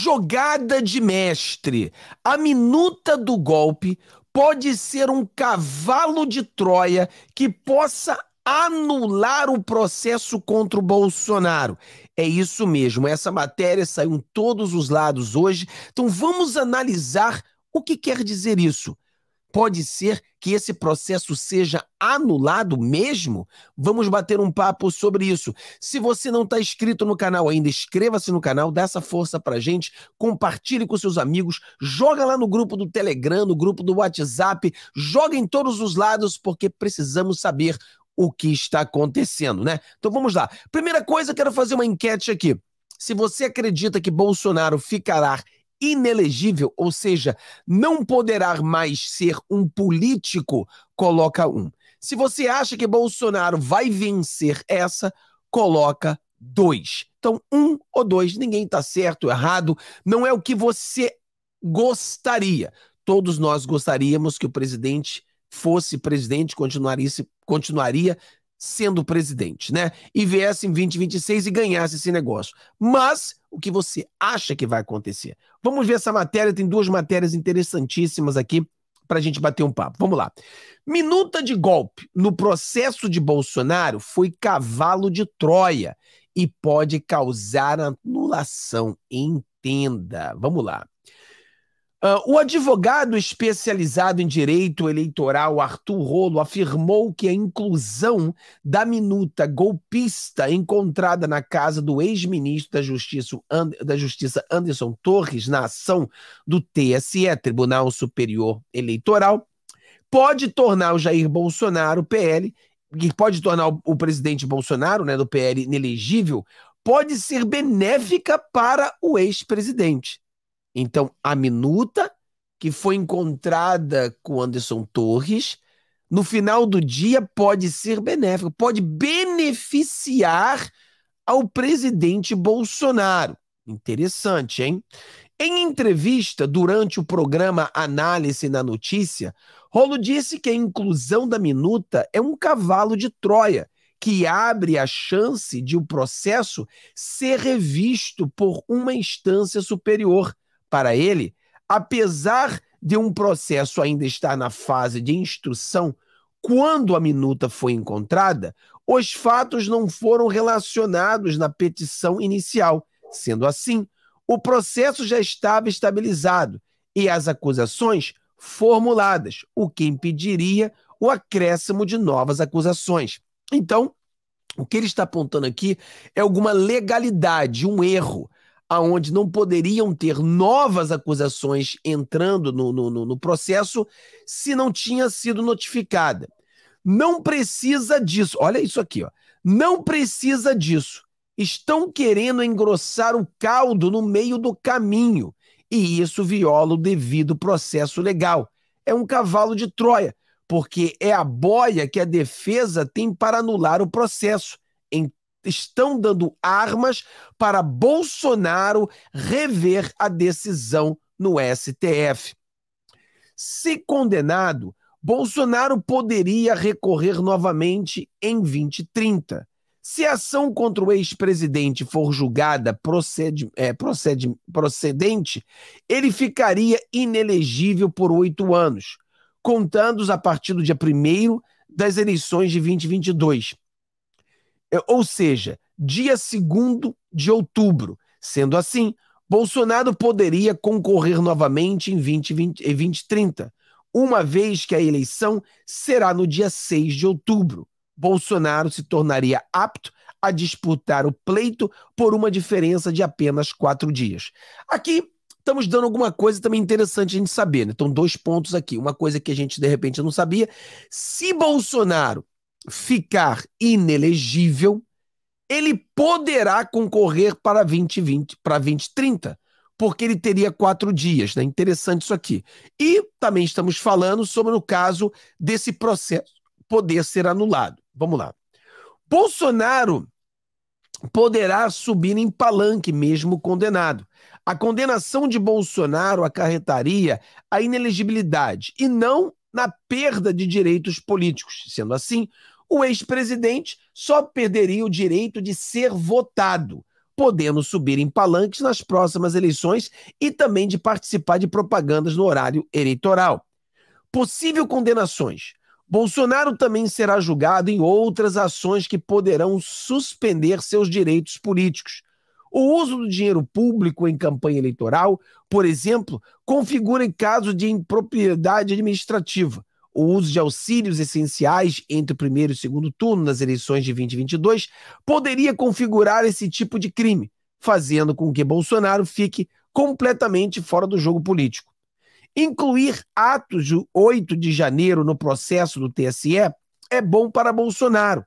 jogada de mestre. A minuta do golpe pode ser um cavalo de Troia que possa anular o processo contra o Bolsonaro. É isso mesmo, essa matéria saiu em todos os lados hoje. Então vamos analisar o que quer dizer isso pode ser que esse processo seja anulado mesmo? Vamos bater um papo sobre isso. Se você não está inscrito no canal ainda, inscreva-se no canal, dá essa força para gente, compartilhe com seus amigos, joga lá no grupo do Telegram, no grupo do WhatsApp, joga em todos os lados, porque precisamos saber o que está acontecendo, né? Então vamos lá. Primeira coisa, quero fazer uma enquete aqui. Se você acredita que Bolsonaro ficará inelegível, ou seja, não poderá mais ser um político, coloca um. Se você acha que Bolsonaro vai vencer essa, coloca dois. Então, um ou dois, ninguém está certo, errado, não é o que você gostaria. Todos nós gostaríamos que o presidente fosse presidente, continuaria, continuaria sendo presidente, né? E viesse em 2026 e ganhasse esse negócio. Mas o que você acha que vai acontecer? Vamos ver essa matéria, tem duas matérias interessantíssimas aqui para a gente bater um papo. Vamos lá. Minuta de golpe no processo de Bolsonaro foi cavalo de Troia e pode causar anulação. Entenda. Vamos lá. Uh, o advogado especializado em direito eleitoral Arthur Rolo afirmou que a inclusão da minuta golpista encontrada na casa do ex-ministro da Justiça, da Justiça Anderson Torres na ação do TSE, Tribunal Superior Eleitoral, pode tornar o Jair Bolsonaro, PL, que pode tornar o presidente Bolsonaro, né, do PL, inelegível, pode ser benéfica para o ex-presidente. Então, a minuta que foi encontrada com Anderson Torres, no final do dia pode ser benéfica, pode beneficiar ao presidente Bolsonaro. Interessante, hein? Em entrevista durante o programa Análise na Notícia, Rolo disse que a inclusão da minuta é um cavalo de Troia que abre a chance de o processo ser revisto por uma instância superior para ele, apesar de um processo ainda estar na fase de instrução, quando a minuta foi encontrada, os fatos não foram relacionados na petição inicial. Sendo assim, o processo já estava estabilizado e as acusações formuladas, o que impediria o acréscimo de novas acusações. Então, o que ele está apontando aqui é alguma legalidade, um erro, aonde não poderiam ter novas acusações entrando no, no, no, processo se não tinha sido notificada. Não precisa disso. Olha isso aqui, ó. Não precisa disso. Estão querendo engrossar o caldo no meio do caminho. E isso viola o devido processo legal. É um cavalo de Troia, porque é a boia que a defesa tem para anular o processo em estão dando armas para Bolsonaro rever a decisão no STF. Se condenado, Bolsonaro poderia recorrer novamente em 2030. Se a ação contra o ex-presidente for julgada é, procedente, ele ficaria inelegível por oito anos, contando-os a partir do dia 1 das eleições de 2022. É, ou seja, dia 2 de outubro. Sendo assim, Bolsonaro poderia concorrer novamente em 2020, 2030, uma vez que a eleição será no dia 6 de outubro. Bolsonaro se tornaria apto a disputar o pleito por uma diferença de apenas quatro dias. Aqui estamos dando alguma coisa também interessante a gente saber. Né? Então, dois pontos aqui. Uma coisa que a gente, de repente, não sabia. Se Bolsonaro ficar inelegível, ele poderá concorrer para 2020, para 2030, porque ele teria quatro dias. Né? Interessante isso aqui. E também estamos falando sobre o caso desse processo poder ser anulado. Vamos lá. Bolsonaro poderá subir em palanque, mesmo condenado. A condenação de Bolsonaro acarretaria a inelegibilidade e não na perda de direitos políticos. Sendo assim, o ex-presidente só perderia o direito de ser votado, podendo subir em palanques nas próximas eleições e também de participar de propagandas no horário eleitoral. Possível condenações. Bolsonaro também será julgado em outras ações que poderão suspender seus direitos políticos, o uso do dinheiro público em campanha eleitoral, por exemplo, configura em caso de impropriedade administrativa. O uso de auxílios essenciais entre o primeiro e o segundo turno nas eleições de 2022 poderia configurar esse tipo de crime, fazendo com que Bolsonaro fique completamente fora do jogo político. Incluir atos de 8 de janeiro no processo do TSE é bom para Bolsonaro.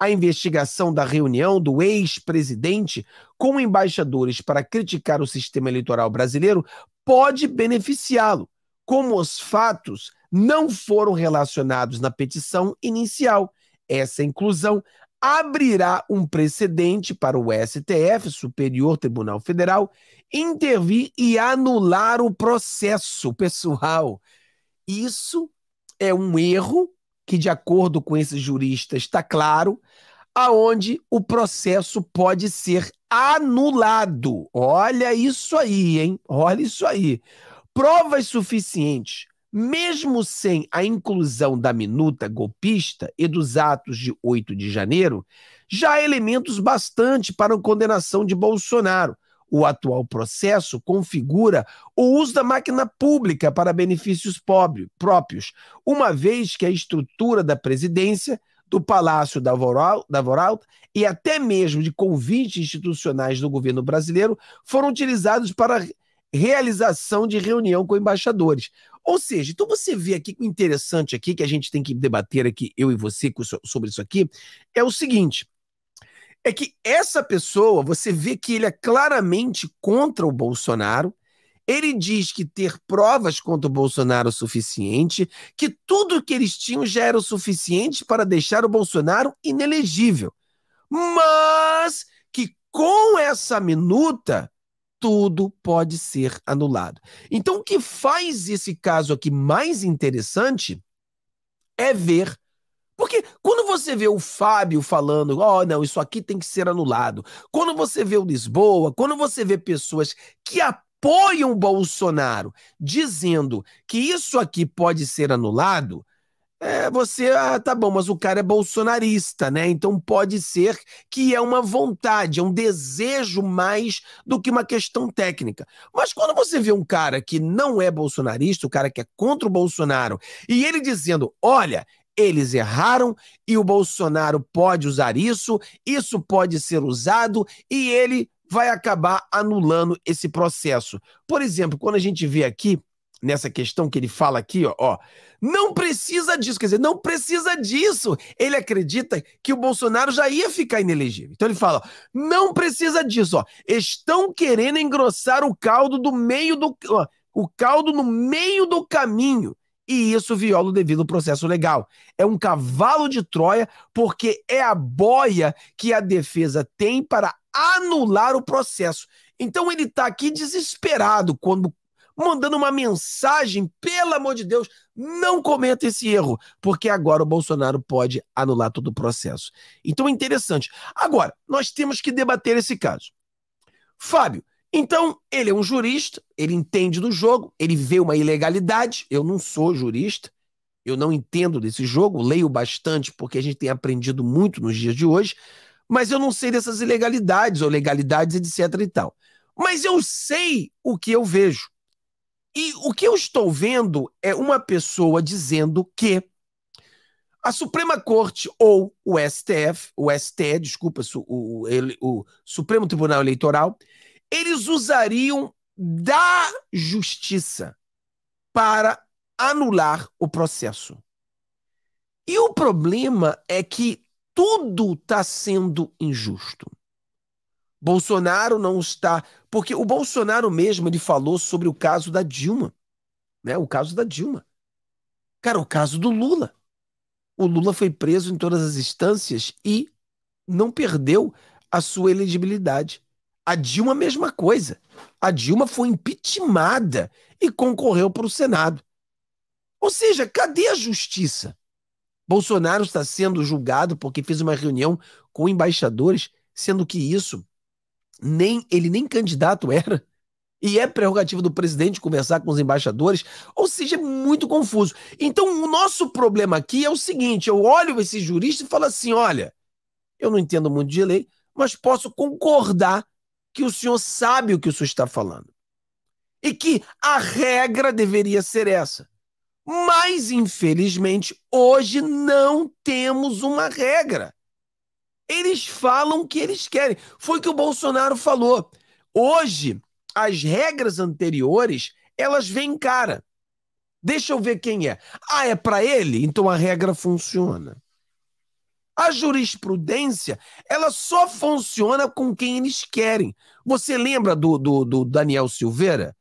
A investigação da reunião do ex-presidente com embaixadores para criticar o sistema eleitoral brasileiro pode beneficiá-lo, como os fatos não foram relacionados na petição inicial. Essa inclusão abrirá um precedente para o STF, Superior Tribunal Federal, intervir e anular o processo pessoal. Isso é um erro que, de acordo com esses juristas, está claro, aonde o processo pode ser anulado. Olha isso aí, hein? Olha isso aí. Provas suficientes, mesmo sem a inclusão da minuta golpista e dos atos de 8 de janeiro, já há elementos bastante para a condenação de Bolsonaro. O atual processo configura o uso da máquina pública para benefícios pobre, próprios, uma vez que a estrutura da presidência do Palácio da Voralta e até mesmo de convites institucionais do governo brasileiro foram utilizados para realização de reunião com embaixadores. Ou seja, então você vê aqui que o interessante aqui que a gente tem que debater aqui, eu e você, sobre isso aqui, é o seguinte: é que essa pessoa, você vê que ele é claramente contra o Bolsonaro, ele diz que ter provas contra o Bolsonaro o é suficiente, que tudo que eles tinham já era o suficiente para deixar o Bolsonaro inelegível. Mas que com essa minuta tudo pode ser anulado. Então o que faz esse caso aqui mais interessante é ver porque quando você vê o Fábio falando, ó, oh, não, isso aqui tem que ser anulado. Quando você vê o Lisboa, quando você vê pessoas que apoiam apoiam Bolsonaro, dizendo que isso aqui pode ser anulado, é, você, ah, tá bom, mas o cara é bolsonarista, né? Então pode ser que é uma vontade, é um desejo mais do que uma questão técnica. Mas quando você vê um cara que não é bolsonarista, o cara que é contra o Bolsonaro, e ele dizendo: olha, eles erraram e o Bolsonaro pode usar isso, isso pode ser usado, e ele vai acabar anulando esse processo. Por exemplo, quando a gente vê aqui, nessa questão que ele fala aqui, ó, ó, não precisa disso, quer dizer, não precisa disso. Ele acredita que o Bolsonaro já ia ficar inelegível. Então ele fala, ó, não precisa disso, ó. Estão querendo engrossar o caldo do meio do ó, o caldo no meio do caminho e isso viola o devido processo legal. É um cavalo de Troia, porque é a boia que a defesa tem para anular o processo. Então ele está aqui desesperado quando mandando uma mensagem, pelo amor de Deus, não cometa esse erro, porque agora o Bolsonaro pode anular todo o processo. Então é interessante. Agora, nós temos que debater esse caso. Fábio, então, ele é um jurista, ele entende do jogo, ele vê uma ilegalidade. Eu não sou jurista, eu não entendo desse jogo, leio bastante porque a gente tem aprendido muito nos dias de hoje, mas eu não sei dessas ilegalidades ou legalidades, etc e tal. Mas eu sei o que eu vejo. E o que eu estou vendo é uma pessoa dizendo que a Suprema Corte ou o STF, o STE, desculpa, o, o, o Supremo Tribunal Eleitoral, eles usariam da justiça para anular o processo. E o problema é que tudo está sendo injusto. Bolsonaro não está, porque o Bolsonaro mesmo ele falou sobre o caso da Dilma, né? O caso da Dilma. Cara, o caso do Lula. O Lula foi preso em todas as instâncias e não perdeu a sua elegibilidade. A Dilma, mesma coisa. A Dilma foi impeachmentada e concorreu para o Senado. Ou seja, cadê a justiça? Bolsonaro está sendo julgado porque fez uma reunião com embaixadores, sendo que isso nem ele nem candidato era. E é prerrogativa do presidente conversar com os embaixadores, ou seja, é muito confuso. Então, o nosso problema aqui é o seguinte: eu olho esse jurista e falo assim: olha, eu não entendo muito de lei, mas posso concordar que o senhor sabe o que o senhor está falando. E que a regra deveria ser essa. Mas, infelizmente, hoje não temos uma regra. Eles falam o que eles querem. Foi o que o Bolsonaro falou. Hoje, as regras anteriores, elas vêm cara. Deixa eu ver quem é. Ah, é para ele? Então a regra funciona. A jurisprudência, ela só funciona com quem eles querem. Você lembra do, do, do Daniel Silveira?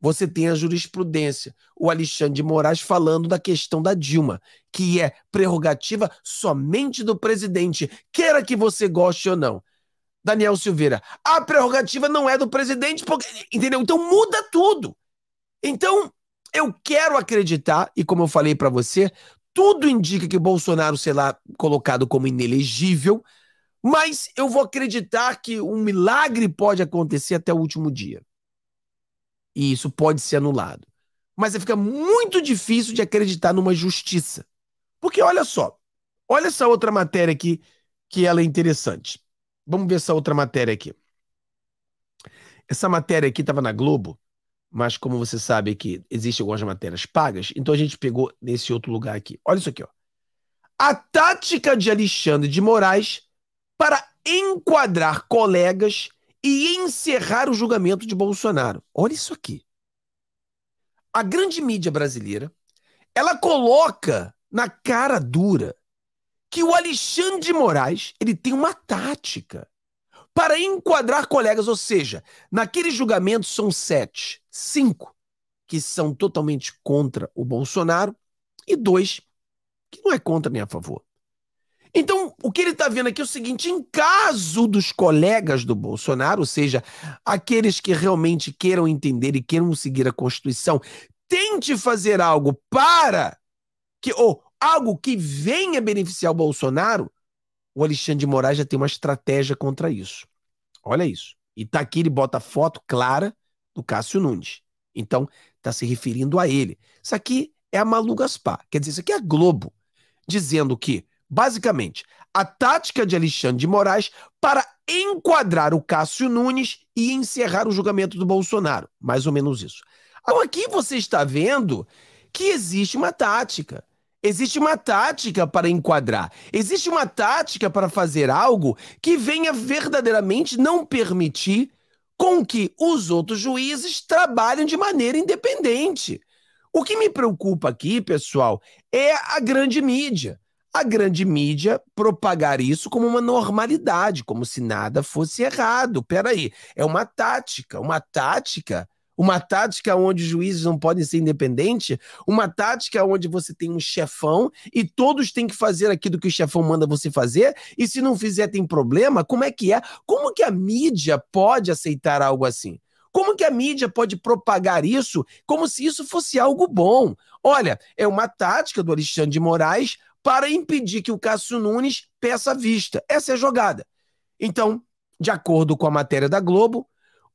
Você tem a jurisprudência. O Alexandre de Moraes falando da questão da Dilma, que é prerrogativa somente do presidente, queira que você goste ou não. Daniel Silveira, a prerrogativa não é do presidente, porque, entendeu? Então muda tudo. Então, eu quero acreditar, e como eu falei para você, tudo indica que o Bolsonaro será colocado como inelegível, mas eu vou acreditar que um milagre pode acontecer até o último dia. E isso pode ser anulado. Mas fica muito difícil de acreditar numa justiça. Porque olha só, olha essa outra matéria aqui, que ela é interessante. Vamos ver essa outra matéria aqui. Essa matéria aqui estava na Globo mas como você sabe que existem algumas matérias pagas, então a gente pegou nesse outro lugar aqui. Olha isso aqui, ó. A tática de Alexandre de Moraes para enquadrar colegas e encerrar o julgamento de Bolsonaro. Olha isso aqui. A grande mídia brasileira, ela coloca na cara dura que o Alexandre de Moraes, ele tem uma tática para enquadrar colegas, ou seja, naquele julgamento são sete cinco que são totalmente contra o Bolsonaro e dois que não é contra nem a favor. Então, o que ele está vendo aqui é o seguinte: em caso dos colegas do Bolsonaro, ou seja, aqueles que realmente queiram entender e queiram seguir a Constituição, tente fazer algo para que, ou algo que venha beneficiar o Bolsonaro, o Alexandre de Moraes já tem uma estratégia contra isso. Olha isso. E está aqui, ele bota a foto clara do Cássio Nunes. Então, está se referindo a ele. Isso aqui é a Malu Gaspar. Quer dizer, isso aqui é a Globo, dizendo que, basicamente, a tática de Alexandre de Moraes para enquadrar o Cássio Nunes e encerrar o julgamento do Bolsonaro. Mais ou menos isso. Então, aqui você está vendo que existe uma tática. Existe uma tática para enquadrar. Existe uma tática para fazer algo que venha verdadeiramente não permitir com que os outros juízes trabalhem de maneira independente. O que me preocupa aqui, pessoal, é a grande mídia. A grande mídia propagar isso como uma normalidade, como se nada fosse errado. Peraí, é uma tática, uma tática uma tática onde os juízes não podem ser independentes, uma tática onde você tem um chefão e todos têm que fazer aquilo que o chefão manda você fazer, e se não fizer tem problema, como é que é? Como que a mídia pode aceitar algo assim? Como que a mídia pode propagar isso como se isso fosse algo bom? Olha, é uma tática do Alexandre de Moraes para impedir que o Cássio Nunes peça vista. Essa é a jogada. Então, de acordo com a matéria da Globo,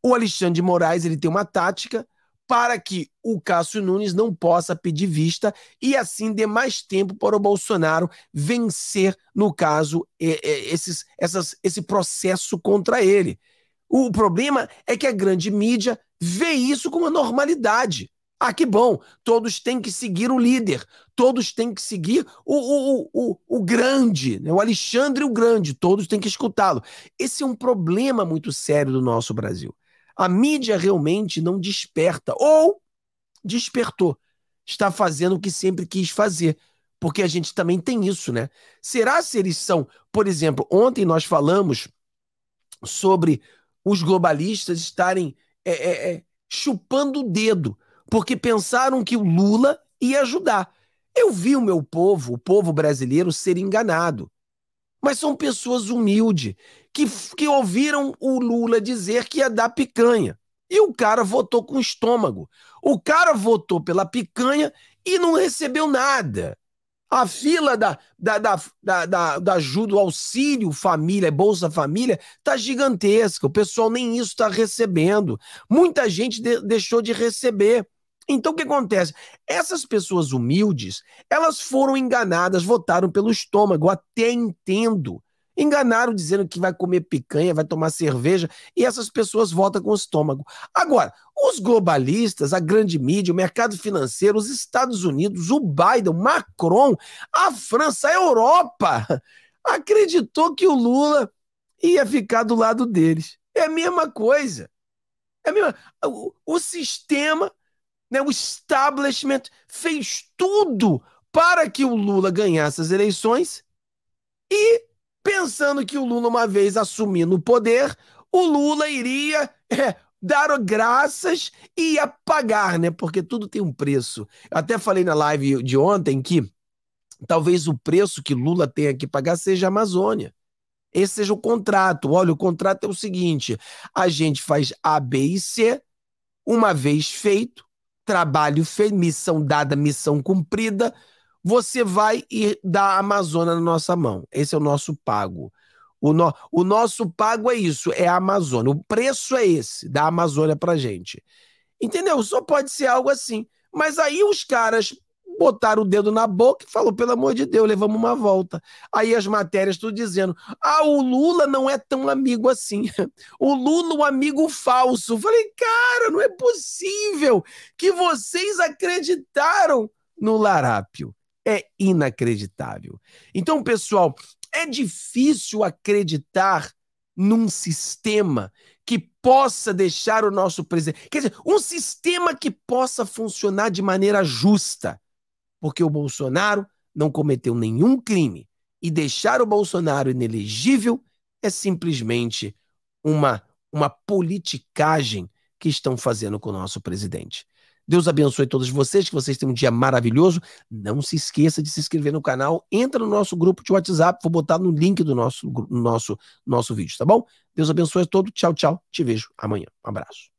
o Alexandre de Moraes ele tem uma tática para que o Cássio Nunes não possa pedir vista e assim dê mais tempo para o Bolsonaro vencer, no caso, esses, essas, esse processo contra ele. O problema é que a grande mídia vê isso como uma normalidade. Ah, que bom! Todos têm que seguir o líder, todos têm que seguir o, o, o, o grande, né? o Alexandre o Grande, todos têm que escutá-lo. Esse é um problema muito sério do nosso Brasil. A mídia realmente não desperta, ou despertou, está fazendo o que sempre quis fazer, porque a gente também tem isso, né? Será se eles são, por exemplo, ontem nós falamos sobre os globalistas estarem é, é, é, chupando o dedo, porque pensaram que o Lula ia ajudar. Eu vi o meu povo, o povo brasileiro, ser enganado mas são pessoas humildes que, que ouviram o Lula dizer que ia dar picanha. E o cara votou com estômago. O cara votou pela picanha e não recebeu nada. A fila da, da, da, da, da, da ajuda, auxílio família, Bolsa Família, tá gigantesca. O pessoal nem isso está recebendo. Muita gente de, deixou de receber. Então o que acontece? Essas pessoas humildes, elas foram enganadas, votaram pelo estômago, até entendo. Enganaram dizendo que vai comer picanha, vai tomar cerveja, e essas pessoas votam com o estômago. Agora, os globalistas, a grande mídia, o mercado financeiro, os Estados Unidos, o Biden, o Macron, a França, a Europa, acreditou que o Lula ia ficar do lado deles. É a mesma coisa. É a mesma... o, o sistema né? O establishment fez tudo para que o Lula ganhasse as eleições e pensando que o Lula, uma vez assumindo o poder, o Lula iria é, dar graças e ia pagar, né? Porque tudo tem um preço. Eu até falei na live de ontem que talvez o preço que Lula tenha que pagar seja a Amazônia. Esse seja o contrato. Olha, o contrato é o seguinte: a gente faz A, B e C. Uma vez feito, trabalho feito, missão dada, missão cumprida, você vai e dá a Amazônia na nossa mão. Esse é o nosso pago. O, no, o nosso pago é isso, é a Amazônia. O preço é esse, da Amazônia pra gente. Entendeu? Só pode ser algo assim. Mas aí os caras botaram o dedo na boca e falou, pelo amor de Deus, levamos uma volta. Aí as matérias tudo dizendo, ah, o Lula não é tão amigo assim. O Lula um amigo falso. falei, cara, não é possível que vocês acreditaram no larápio. É inacreditável. Então, pessoal, é difícil acreditar num sistema que possa deixar o nosso presidente. Quer dizer, um sistema que possa funcionar de maneira justa porque o Bolsonaro não cometeu nenhum crime. E deixar o Bolsonaro inelegível é simplesmente uma, uma politicagem que estão fazendo com o nosso presidente. Deus abençoe todos vocês, que vocês tenham um dia maravilhoso. Não se esqueça de se inscrever no canal, entra no nosso grupo de WhatsApp, vou botar no link do nosso, nosso, nosso vídeo, tá bom? Deus abençoe a todos, tchau, tchau, te vejo amanhã. Um abraço.